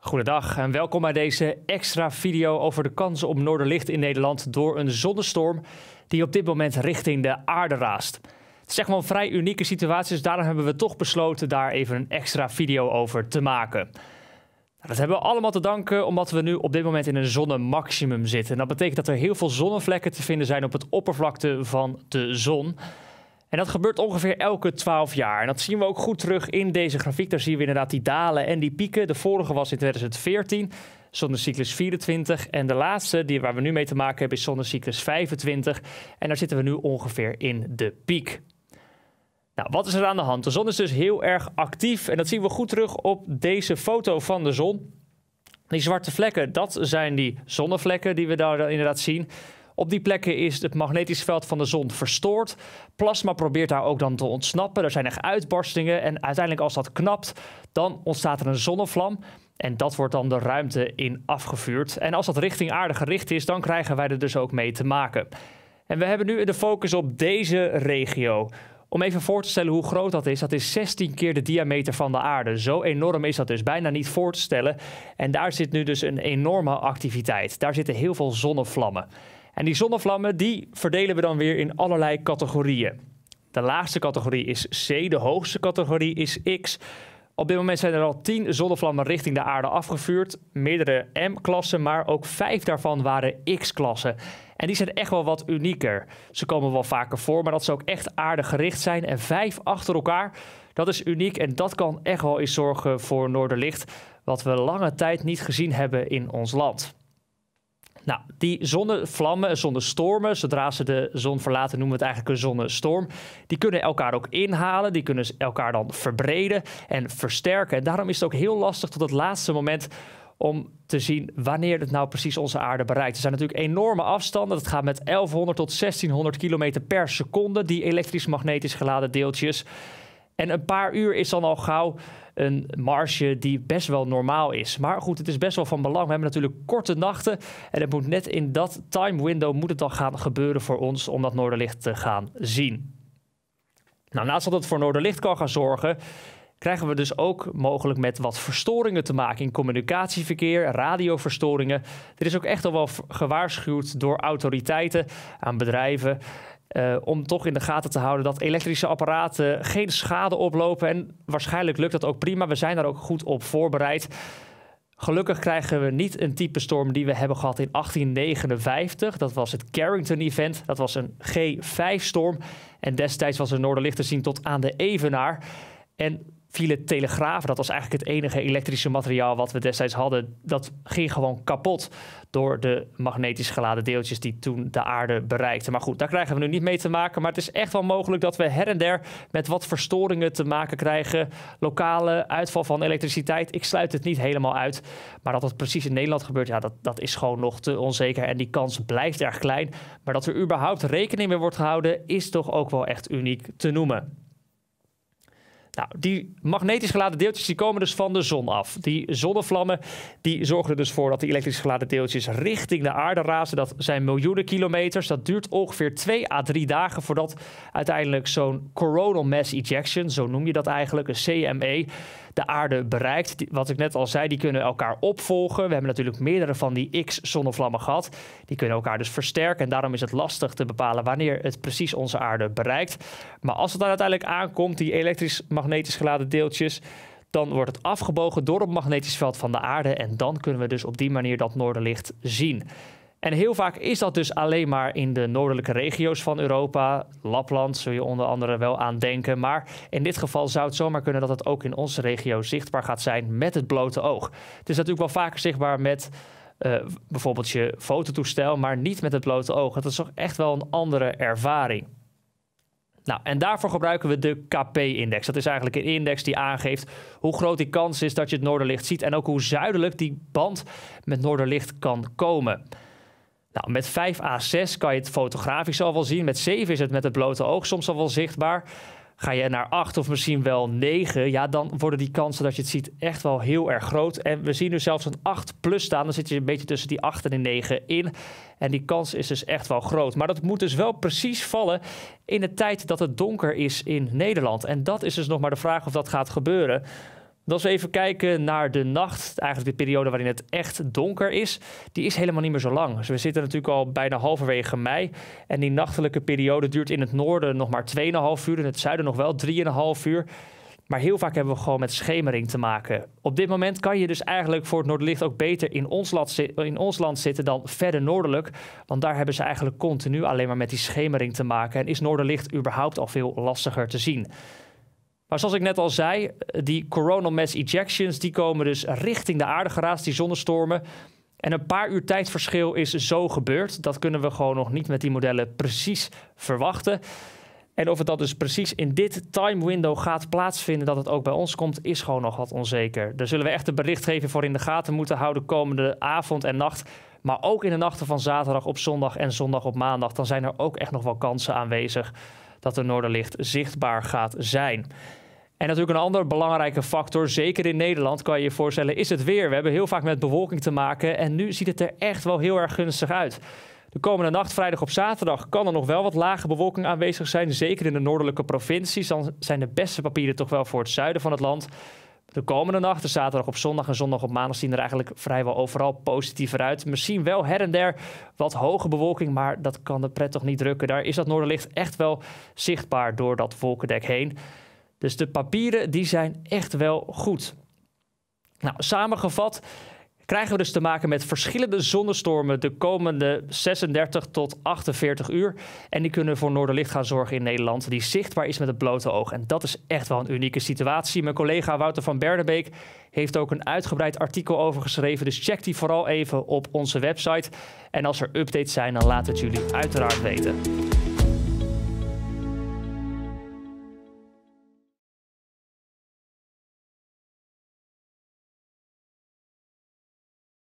Goedendag en welkom bij deze extra video over de kansen op noorderlicht in Nederland door een zonnestorm die op dit moment richting de aarde raast. Het is echt maar een vrij unieke situatie, dus daarom hebben we toch besloten daar even een extra video over te maken. Nou, dat hebben we allemaal te danken omdat we nu op dit moment in een zonnemaximum zitten. dat betekent dat er heel veel zonnevlekken te vinden zijn op het oppervlakte van de zon. En dat gebeurt ongeveer elke 12 jaar. En dat zien we ook goed terug in deze grafiek. Daar zien we inderdaad die dalen en die pieken. De vorige was in 2014, zonnecyclus 24. En de laatste, die waar we nu mee te maken hebben, is zonnecyclus 25. En daar zitten we nu ongeveer in de piek. Nou, wat is er aan de hand? De zon is dus heel erg actief. En dat zien we goed terug op deze foto van de zon. Die zwarte vlekken, dat zijn die zonnevlekken die we daar inderdaad zien. Op die plekken is het magnetisch veld van de zon verstoord. Plasma probeert daar ook dan te ontsnappen. Er zijn echt uitbarstingen. En uiteindelijk, als dat knapt, dan ontstaat er een zonnevlam. En dat wordt dan de ruimte in afgevuurd. En als dat richting aarde gericht is, dan krijgen wij er dus ook mee te maken. En we hebben nu de focus op deze regio. Om even voor te stellen hoe groot dat is, dat is 16 keer de diameter van de aarde. Zo enorm is dat dus bijna niet voor te stellen. En daar zit nu dus een enorme activiteit. Daar zitten heel veel zonnevlammen. En die zonnevlammen die verdelen we dan weer in allerlei categorieën. De laagste categorie is C, de hoogste categorie is X. Op dit moment zijn er al 10 zonnevlammen richting de aarde afgevuurd. Meerdere M-klassen, maar ook vijf daarvan waren X-klassen. En die zijn echt wel wat unieker. Ze komen wel vaker voor, maar dat ze ook echt aardig gericht zijn. En vijf achter elkaar, dat is uniek en dat kan echt wel eens zorgen voor Noorderlicht, wat we lange tijd niet gezien hebben in ons land. Nou, die zonnevlammen, zonnestormen, zodra ze de zon verlaten, noemen we het eigenlijk een zonnestorm. Die kunnen elkaar ook inhalen, die kunnen elkaar dan verbreden en versterken. En daarom is het ook heel lastig tot het laatste moment om te zien wanneer het nou precies onze aarde bereikt. Er zijn natuurlijk enorme afstanden. Dat gaat met 1100 tot 1600 kilometer per seconde, die elektrisch-magnetisch geladen deeltjes. En een paar uur is dan al gauw een marge die best wel normaal is. Maar goed, het is best wel van belang. We hebben natuurlijk korte nachten. En het moet net in dat time window moet het dan gaan gebeuren voor ons om dat Noorderlicht te gaan zien. Nou, naast dat het voor Noorderlicht kan gaan zorgen, krijgen we dus ook mogelijk met wat verstoringen te maken in communicatieverkeer, radioverstoringen. Er is ook echt al wel gewaarschuwd door autoriteiten aan bedrijven eh, om toch in de gaten te houden dat elektrische apparaten geen schade oplopen. En waarschijnlijk lukt dat ook prima. We zijn daar ook goed op voorbereid. Gelukkig krijgen we niet een type storm die we hebben gehad in 1859. Dat was het Carrington Event. Dat was een G5-storm. En destijds was er noorderlicht te zien tot aan de Evenaar. En viele telegrafen, dat was eigenlijk het enige elektrische materiaal wat we destijds hadden, dat ging gewoon kapot door de magnetisch geladen deeltjes die toen de aarde bereikten. Maar goed, daar krijgen we nu niet mee te maken, maar het is echt wel mogelijk dat we her en der met wat verstoringen te maken krijgen. Lokale uitval van elektriciteit, ik sluit het niet helemaal uit, maar dat het precies in Nederland gebeurt, ja, dat, dat is gewoon nog te onzeker en die kans blijft erg klein. Maar dat er überhaupt rekening mee wordt gehouden, is toch ook wel echt uniek te noemen. Nou, die magnetisch geladen deeltjes die komen dus van de zon af. Die zonnevlammen die zorgen er dus voor dat die elektrisch geladen deeltjes richting de aarde razen. Dat zijn miljoenen kilometers. Dat duurt ongeveer twee à drie dagen voordat uiteindelijk zo'n coronal mass ejection, zo noem je dat eigenlijk, een CME, de aarde bereikt. wat ik net al zei, die kunnen elkaar opvolgen. We hebben natuurlijk meerdere van die X-zonnevlammen gehad. Die kunnen elkaar dus versterken. En daarom is het lastig te bepalen wanneer het precies onze aarde bereikt. Maar als het dan uiteindelijk aankomt, die elektrisch-magnetisch geladen deeltjes. Dan wordt het afgebogen door het magnetisch veld van de aarde. En dan kunnen we dus op die manier dat noordenlicht zien. En heel vaak is dat dus alleen maar in de noordelijke regio's van Europa. Lapland zul je onder andere wel aan denken. Maar in dit geval zou het zomaar kunnen dat het ook in onze regio zichtbaar gaat zijn met het blote oog. Het is natuurlijk wel vaker zichtbaar met eh, bijvoorbeeld je fototoestel, maar niet met het blote oog. Dat is toch echt wel een andere ervaring. Nou, en daarvoor gebruiken we de KP-index. Dat is eigenlijk een index die aangeeft hoe groot die kans is dat je het noorderlicht ziet en ook hoe zuidelijk die band met noorderlicht kan komen. Nou, met 5 A6 kan je het fotografisch al wel zien. Met 7 is het met het blote oog soms al wel zichtbaar. Ga je naar 8 of misschien wel 9, ja, dan worden die kansen dat je het ziet echt wel heel erg groot. En we zien nu zelfs een 8 plus staan. Dan zit je een beetje tussen die 8 en die 9 in. En die kans is dus echt wel groot. Maar dat moet dus wel precies vallen in de tijd dat het donker is in Nederland. En dat is dus nog maar de vraag of dat gaat gebeuren als we even kijken naar de nacht, eigenlijk de periode waarin het echt donker is, die is helemaal niet meer zo lang. Dus we zitten natuurlijk al bijna halverwege mei. En die nachtelijke periode duurt in het noorden nog maar 2,5 uur, in het zuiden nog wel 3,5 uur. Maar heel vaak hebben we gewoon met schemering te maken. Op dit moment kan je dus eigenlijk voor het Noorderlicht ook beter in ons, land, in ons land zitten dan verder noordelijk. Want daar hebben ze eigenlijk continu alleen maar met die schemering te maken. En is Noorderlicht überhaupt al veel lastiger te zien. Maar zoals ik net al zei, die coronal mass ejections die komen dus richting de aarde geraast, die zonnestormen. En een paar uur tijdverschil is zo gebeurd. Dat kunnen we gewoon nog niet met die modellen precies verwachten. En of het dat dus precies in dit time window gaat plaatsvinden, dat het ook bij ons komt, is gewoon nog wat onzeker. Daar zullen we echt een berichtgeving voor in de gaten moeten houden komende avond en nacht. Maar ook in de nachten van zaterdag op zondag en zondag op maandag, dan zijn er ook echt nog wel kansen aanwezig dat de Noorderlicht zichtbaar gaat zijn. En natuurlijk een ander belangrijke factor, zeker in Nederland, kan je je voorstellen, is het weer. We hebben heel vaak met bewolking te maken en nu ziet het er echt wel heel erg gunstig uit. De komende nacht, vrijdag op zaterdag, kan er nog wel wat lage bewolking aanwezig zijn. Zeker in de noordelijke provincies. Dan zijn de beste papieren toch wel voor het zuiden van het land. De komende nacht, de dus zaterdag op zondag en zondag op maandag, zien er eigenlijk vrijwel overal positiever uit. Misschien wel her en der wat hoge bewolking, maar dat kan de pret toch niet drukken. Daar is dat noorderlicht echt wel zichtbaar door dat wolkendek heen. Dus de papieren die zijn echt wel goed. Nou, samengevat krijgen we dus te maken met verschillende zonnestormen de komende 36 tot 48 uur. En die kunnen voor noorderlicht gaan zorgen in Nederland, die zichtbaar is met het blote oog. En dat is echt wel een unieke situatie. Mijn collega Wouter van Berdenbeek heeft ook een uitgebreid artikel over geschreven. Dus check die vooral even op onze website. En als er updates zijn, dan laten het jullie uiteraard weten.